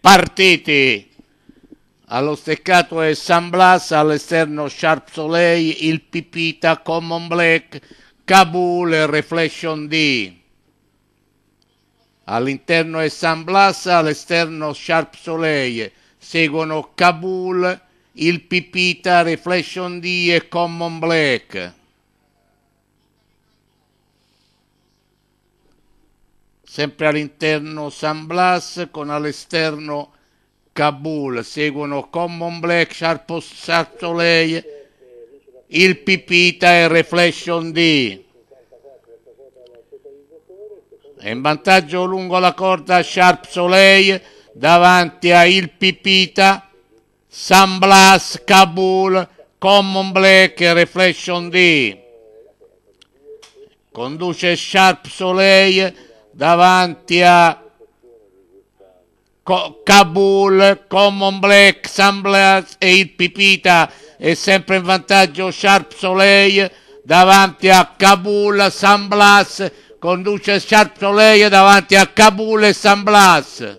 partiti. Allo steccato è San Blas, all'esterno Sharp Soleil, il Pipita, Common Black, Kabul e Reflection D. All'interno è San Blas, all'esterno Sharp Soleil, seguono Kabul, il Pipita, Reflection D e Common Black. sempre all'interno San Blas con all'esterno Kabul, seguono Common Black, Sharp Sartolei, il Pipita e Reflection D. È in vantaggio lungo la corda Sharp Soleil davanti a Il Pipita, San Blas, Kabul, Common Black e Reflection D. Conduce Sharp Soleil davanti a Kabul, Common Black, San Blas e il Pipita è sempre in vantaggio Sharp Soleil davanti a Kabul, San Blas conduce Sharp Soleil davanti a Kabul e San Blas